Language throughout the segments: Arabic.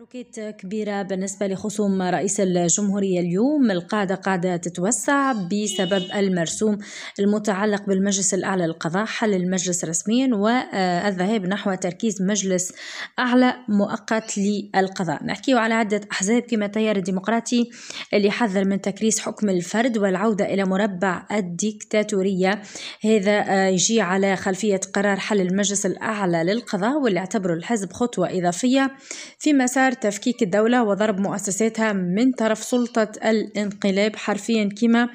تحركات كبيرة بالنسبة لخصوم رئيس الجمهورية اليوم القاعدة قاعدة تتوسع بسبب المرسوم المتعلق بالمجلس الأعلى للقضاء حل المجلس رسميا والذهاب نحو تركيز مجلس أعلى مؤقت للقضاء نحكي على عدة أحزاب كما التيار الديمقراطي اللي حذر من تكريس حكم الفرد والعودة إلى مربع الديكتاتورية هذا يجي على خلفية قرار حل المجلس الأعلى للقضاء واللي اعتبره الحزب خطوة إضافية في مسار قرر تفكيك الدولة وضرب مؤسساتها من طرف سلطة الانقلاب حرفيا كما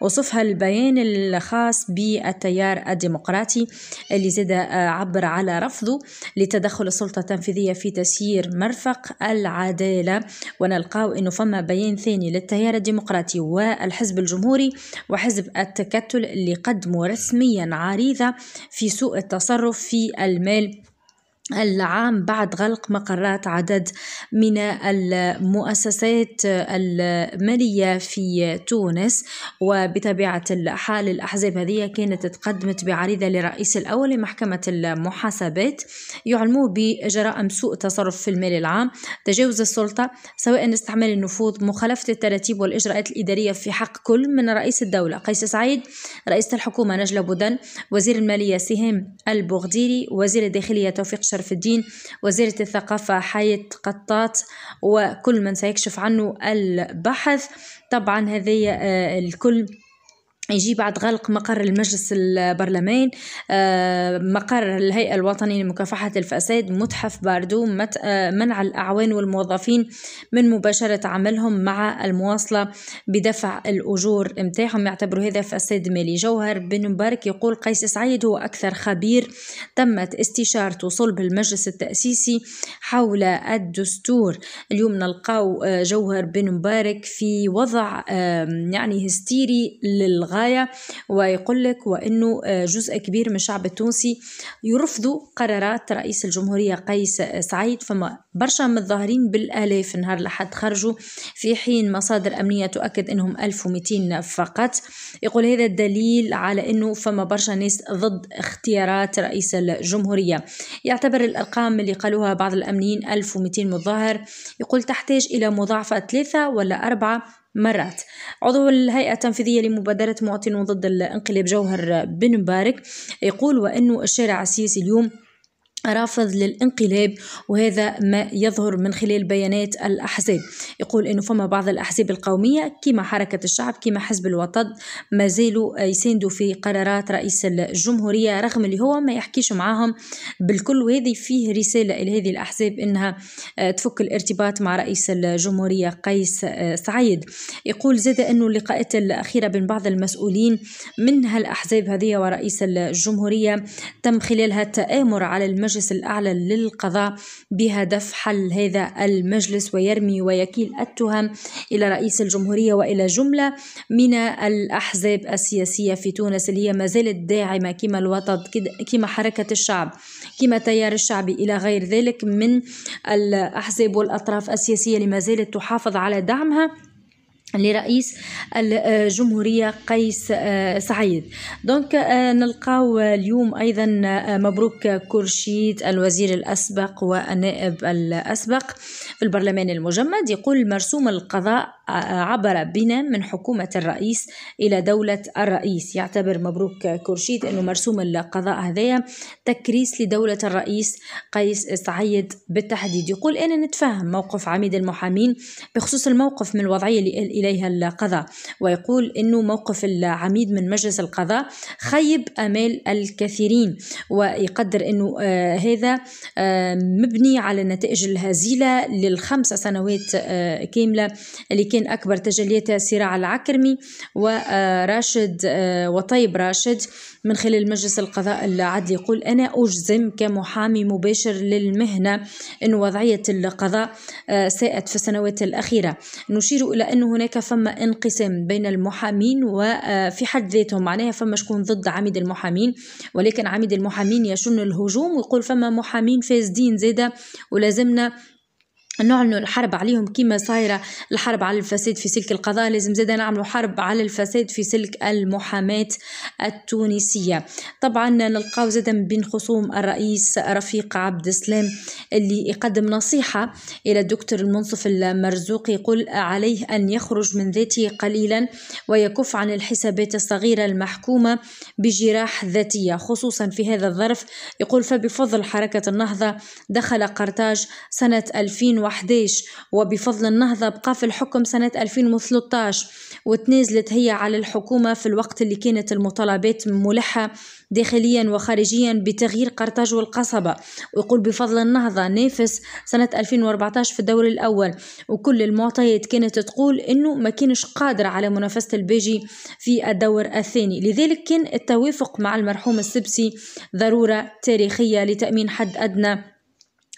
وصفها البيان الخاص بالتيار الديمقراطي اللي زاد عبر على رفضه لتدخل السلطة التنفيذية في تسيير مرفق العدالة ونلقاو أنه فما بيان ثاني للتيار الديمقراطي والحزب الجمهوري وحزب التكتل اللي قدموا رسميا عريضة في سوء التصرف في المال العام بعد غلق مقرات عدد من المؤسسات المالية في تونس وبطبيعة الحال الأحزاب هذه كانت تقدمت بعريضة لرئيس الأول لمحكمة المحاسبات يعلموه بجرائم سوء تصرف في المال العام تجاوز السلطة سواء استعمال النفوذ مخالفة التراتيب والإجراءات الإدارية في حق كل من رئيس الدولة قيس سعيد رئيسة الحكومة نجلة بودن وزير المالية سهام البوغديري وزير الداخلية توفيق شر شرف الدين وزيرة الثقافة حياة قطات وكل من سيكشف عنه البحث طبعا هذه آه، الكل يجي بعد غلق مقر المجلس البرلمان آه، مقر الهيئة الوطنية لمكافحة الفساد متحف باردو آه، منع الأعوان والموظفين من مباشرة عملهم مع المواصلة بدفع الأجور متاعهم يعتبروا هذا فساد مالي جوهر بن مبارك يقول قيس سعيد هو أكثر خبير تمت استشارته صلب المجلس التأسيسي حول الدستور اليوم نلقاو آه، جوهر بن مبارك في وضع يعني هستيري للغاية للغاية ويقول لك وأنه آه، جزء كبير من الشعب التونسي يرفضوا قرارات رئيس الجمهورية قيس آه، سعيد فما برشا من الظاهرين بالآلاف نهار لحد خرجوا في حين مصادر أمنية تؤكد أنهم 1200 فقط يقول هذا الدليل على أنه فما برشا ناس ضد اختيارات رئيس الجمهورية يعتبر الأرقام اللي قالوها بعض الأمنيين 1200 متظاهر يقول تحتاج إلى مضاعفة ثلاثة ولا أربعة مرات عضو الهيئة التنفيذية لمبادرة مواطنون ضد الانقلاب جوهر بن مبارك يقول وأنه الشارع السياسي اليوم رافض للانقلاب وهذا ما يظهر من خلال بيانات الأحزاب يقول أنه فما بعض الأحزاب القومية كما حركة الشعب كما حزب الوطد ما زالوا يساندوا في قرارات رئيس الجمهورية رغم اللي هو ما يحكيش معاهم بالكل وهذه فيه رسالة إلى هذه الأحزاب أنها آه، تفك الارتباط مع رئيس الجمهورية قيس آه، سعيد يقول زاد أنه اللقاءات الأخيرة بين بعض المسؤولين من هالأحزاب هذه ورئيس الجمهورية تم خلالها التآمر على المجلس المجلس الأعلى للقضاء بهدف حل هذا المجلس ويرمي ويكيل التهم إلى رئيس الجمهورية وإلى جملة من الأحزاب السياسية في تونس اللي هي ما زالت داعمة كما الوطد كما حركة الشعب كما تيار الشعبي إلى غير ذلك من الأحزاب والأطراف السياسية اللي ما زالت تحافظ على دعمها لرئيس الجمهورية قيس آه، سعيد دونك آه، نلقاو اليوم أيضا آه، مبروك كرشيد الوزير الأسبق والنائب الأسبق في البرلمان المجمد يقول مرسوم القضاء عبر بنا من حكومة الرئيس إلى دولة الرئيس يعتبر مبروك كورشيد أنه مرسوم القضاء هذايا تكريس لدولة الرئيس قيس سعيد بالتحديد يقول أنا نتفهم موقف عميد المحامين بخصوص الموقف من الوضعية اللي إليها القضاء ويقول أنه موقف العميد من مجلس القضاء خيب أمال الكثيرين ويقدر أنه آه هذا آه مبني على النتائج الهزيلة للخمسة سنوات آه كاملة اللي كان يمكن أكبر تجلياتها صراع العكرمي وراشد آه، آه، وطيب راشد من خلال مجلس القضاء العدلي يقول أنا أجزم كمحامي مباشر للمهنة أن وضعية القضاء آه، ساءت في السنوات الأخيرة نشير إلى أن هناك فما انقسام بين المحامين وفي حد ذاتهم معناها فما شكون ضد عميد المحامين ولكن عميد المحامين يشن الهجوم ويقول فما محامين فاسدين زادة ولازمنا نعلنوا الحرب عليهم كما صايره الحرب على الفساد في سلك القضاء لازم زاده نعملوا حرب على الفساد في سلك المحاماه التونسيه طبعا نلقاو زاده بين خصوم الرئيس رفيق عبد السلام اللي يقدم نصيحه الى الدكتور المنصف المرزوقي يقول عليه ان يخرج من ذاته قليلا ويكف عن الحسابات الصغيره المحكومه بجراح ذاتيه خصوصا في هذا الظرف يقول فبفضل حركه النهضه دخل قرطاج سنه 2000 2011 وبفضل النهضة بقى في الحكم سنة 2013 وتنازلت هي على الحكومة في الوقت اللي كانت المطالبات ملحة داخليا وخارجيا بتغيير قرطاج والقصبة ويقول بفضل النهضة نافس سنة 2014 في الدور الأول وكل المعطيات كانت تقول أنه ما كانش قادر على منافسة الباجي في الدور الثاني لذلك كان التوافق مع المرحوم السبسي ضرورة تاريخية لتأمين حد أدنى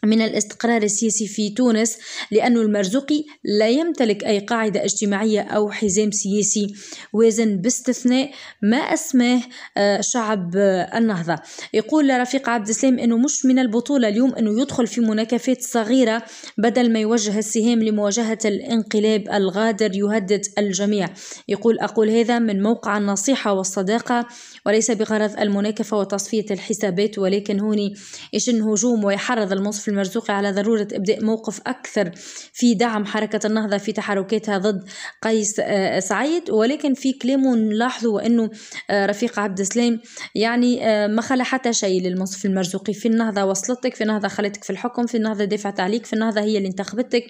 من الاستقرار السياسي في تونس لأن المرزوقي لا يمتلك أي قاعدة اجتماعية أو حزام سياسي وازن باستثناء ما أسماه آه، شعب آه، النهضة يقول رفيق عبد السلام أنه مش من البطولة اليوم أنه يدخل في مناكفات صغيرة بدل ما يوجه السهام لمواجهة الانقلاب الغادر يهدد الجميع يقول أقول هذا من موقع النصيحة والصداقة وليس بغرض المناكفة وتصفية الحسابات ولكن هوني يشن هجوم ويحرض المصف المرزوقي على ضرورة إبداء موقف أكثر في دعم حركة النهضة في تحركاتها ضد قيس آه، سعيد ولكن في كلامه نلاحظوا أنه آه، رفيق عبد السلام يعني آه، ما خلى حتى شيء للمنصف المرزوقي في النهضة وصلتك في النهضة خلتك في الحكم في النهضة دافعت عليك في النهضة هي اللي انتخبتك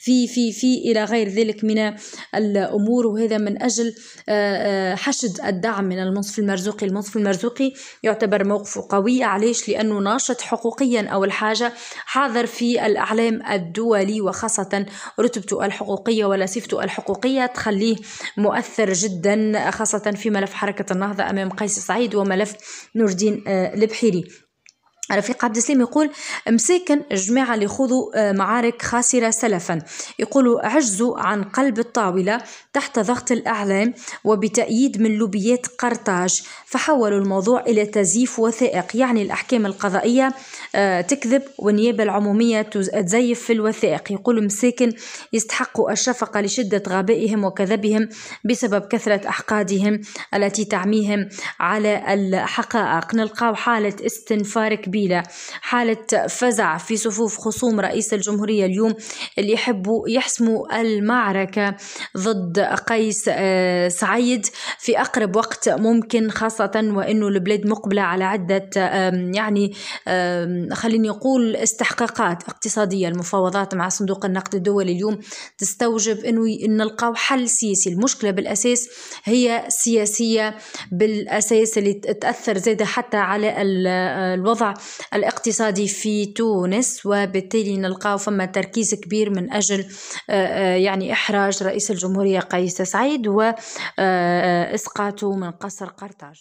في في في إلى غير ذلك من الأمور وهذا من أجل حشد الدعم من المنصف المرزوقي المنصف المرزوقي يعتبر موقفه قوي علاش لأنه ناشط حقوقيا أو الحاجة حاضر في الإعلام الدولي وخاصة رتبته الحقوقية ولسيفته الحقوقية تخليه مؤثر جدا خاصة في ملف حركة النهضة أمام قيس سعيد وملف نور الدين آه، البحيري رفيق عبد السلام يقول مساكن الجماعة اللي خذوا آه، معارك خاسرة سلفا يقولوا عجزوا عن قلب الطاولة تحت ضغط الأعلام وبتأييد من لوبيات قرطاج فحولوا الموضوع إلى تزييف وثائق يعني الأحكام القضائية آه، تكذب والنيابة العمومية تزيف في الوثائق يقولوا مساكن يستحقوا الشفقة لشدة غبائهم وكذبهم بسبب كثرة أحقادهم التي تعميهم على الحقائق نلقاو حالة استنفار كبير نبيلة حالة فزع في صفوف خصوم رئيس الجمهورية اليوم اللي يحبوا يحسموا المعركة ضد قيس آه، سعيد في أقرب وقت ممكن خاصة وأنه البلاد مقبلة على عدة يعني خليني أقول استحقاقات اقتصادية المفاوضات مع صندوق النقد الدولي اليوم تستوجب أنه نلقاو حل سياسي المشكلة بالأساس هي سياسية بالأساس اللي تأثر زيادة حتى على آه، الوضع الاقتصادي في تونس وبالتالي نلقاو فما تركيز كبير من أجل آه، آه، يعني إحراج رئيس الجمهورية قيس سعيد وإسقاطه آه، من قصر قرطاج